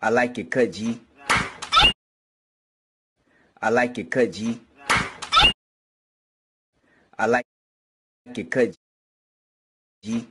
I like it cut G. I like it cut G. I like it cut G.